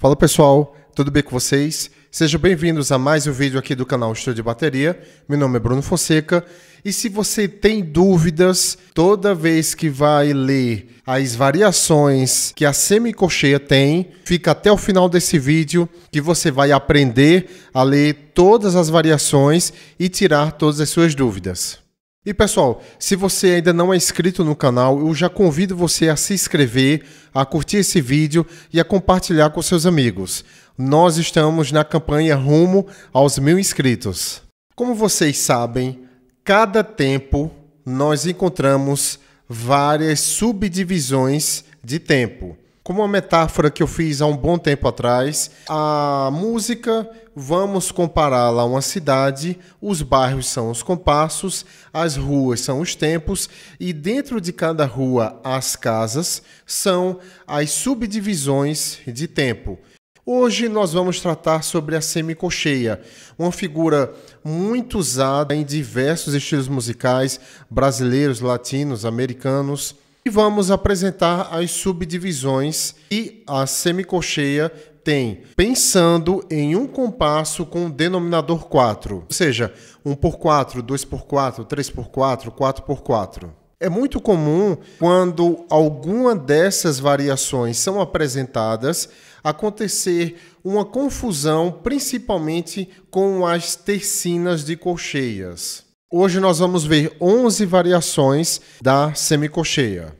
Fala pessoal, tudo bem com vocês? Sejam bem-vindos a mais um vídeo aqui do canal Estúdio Bateria. Meu nome é Bruno Fonseca e se você tem dúvidas, toda vez que vai ler as variações que a semicolcheia tem, fica até o final desse vídeo que você vai aprender a ler todas as variações e tirar todas as suas dúvidas. E pessoal, se você ainda não é inscrito no canal, eu já convido você a se inscrever, a curtir esse vídeo e a compartilhar com seus amigos. Nós estamos na campanha rumo aos mil inscritos. Como vocês sabem, cada tempo nós encontramos várias subdivisões de tempo. Como uma metáfora que eu fiz há um bom tempo atrás, a música, vamos compará-la a uma cidade, os bairros são os compassos, as ruas são os tempos e dentro de cada rua as casas são as subdivisões de tempo. Hoje nós vamos tratar sobre a semicocheia, uma figura muito usada em diversos estilos musicais brasileiros, latinos, americanos. E vamos apresentar as subdivisões e a semicolcheia tem pensando em um compasso com denominador 4, ou seja, 1 por 4, 2 por 4, 3 por 4, 4 por 4. É muito comum quando alguma dessas variações são apresentadas acontecer uma confusão, principalmente com as tercinas de colcheias. Hoje nós vamos ver 11 variações da semicocheia.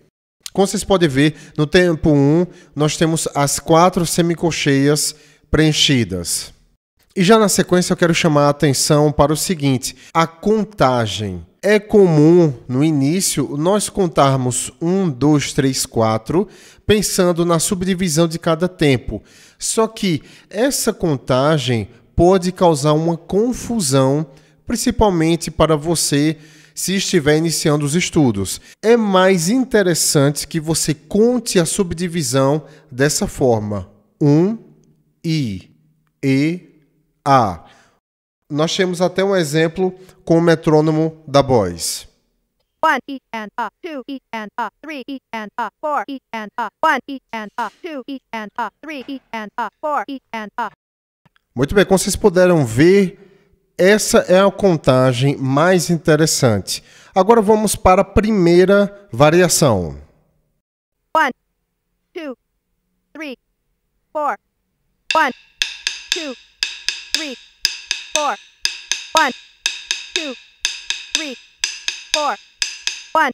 Como vocês podem ver, no tempo 1 nós temos as quatro semicocheias preenchidas. E já na sequência eu quero chamar a atenção para o seguinte: a contagem. É comum no início nós contarmos 1, 2, 3, 4, pensando na subdivisão de cada tempo. Só que essa contagem pode causar uma confusão principalmente para você se estiver iniciando os estudos. É mais interessante que você conte a subdivisão dessa forma: 1, um, I, E, A. Nós temos até um exemplo com o metrônomo da Boys. 1 E and A, 2 E and A, 3 E and A, 4 E and A, 1 E and A, 2 E and A, 3 E and A, 4 E and A. Muito bem, como vocês puderam ver, essa é a contagem mais interessante. Agora vamos para a primeira variação. One, two, three, four. One, two, three, four. One, two, three, four. One.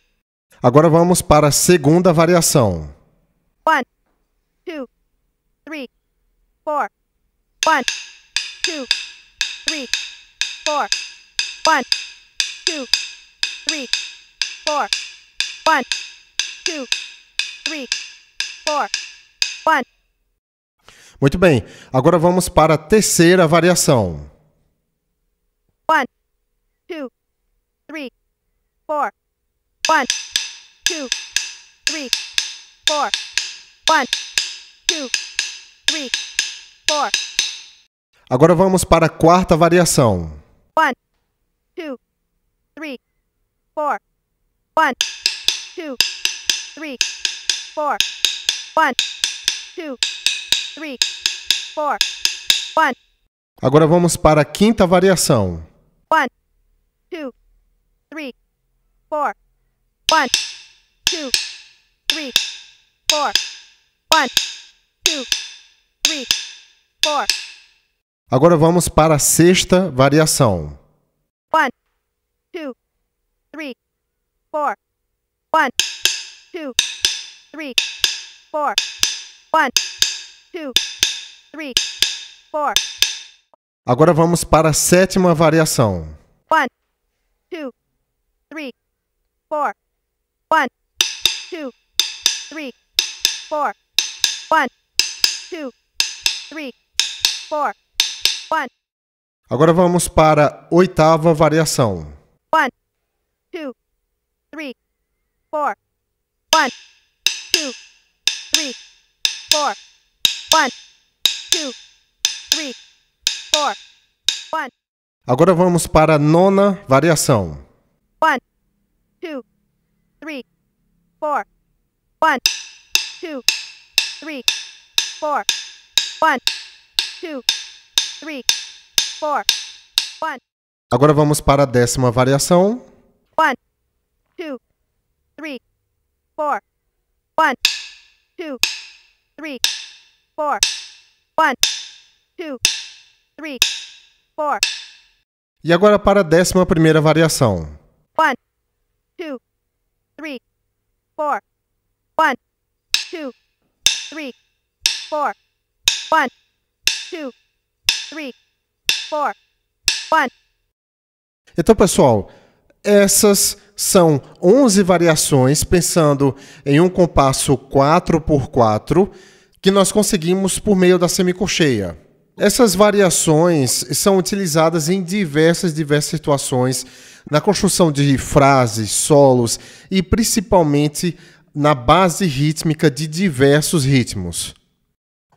Agora vamos para a segunda variação. One, two, three, four. One, two, three four. One, two, three, four. One, two, three, four. One. Muito bem. Agora vamos para a terceira variação. One, two, three, four. One, two, three, four. One, two, three, four. Agora vamos para a quarta variação. four. One, two, three, four. One, two, three, four. One. Agora vamos para a quinta variação. One, two, three, four. One, two, three, four. One, two, three, four. Agora vamos para a sexta variação. One, two, three, four. One, two, three, four. One, two, three, four. Agora vamos para a sétima variação. One, two, three, four. One, two, three, four. One, two, three, four. One. Agora vamos para a oitava variação two, three, four. One, two, three, four. One, two, three, four. One. Agora vamos para a nona variação. One, two, three, four. One, two, three, four. One, two, three, four. One. Agora vamos para a décima variação. One, two, three, four. One, two, three, four. One, two, three, four. E agora para a décima primeira variação. One, two, three, four. One, two, three, four. One, two, three, four. One. Então, pessoal, essas são 11 variações, pensando em um compasso 4 por 4 que nós conseguimos por meio da semicolcheia. Essas variações são utilizadas em diversas, diversas situações na construção de frases, solos e principalmente na base rítmica de diversos ritmos.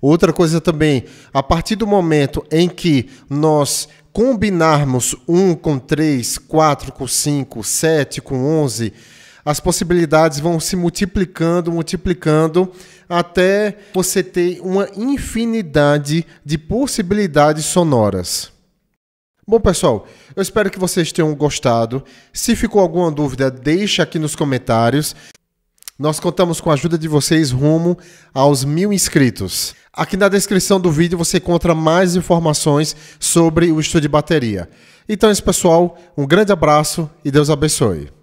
Outra coisa também, a partir do momento em que nós combinarmos 1 com 3, 4 com 5, 7 com 11, as possibilidades vão se multiplicando, multiplicando, até você ter uma infinidade de possibilidades sonoras. Bom, pessoal, eu espero que vocês tenham gostado. Se ficou alguma dúvida, deixe aqui nos comentários. Nós contamos com a ajuda de vocês rumo aos mil inscritos. Aqui na descrição do vídeo você encontra mais informações sobre o estudo de bateria. Então é isso, pessoal. Um grande abraço e Deus abençoe.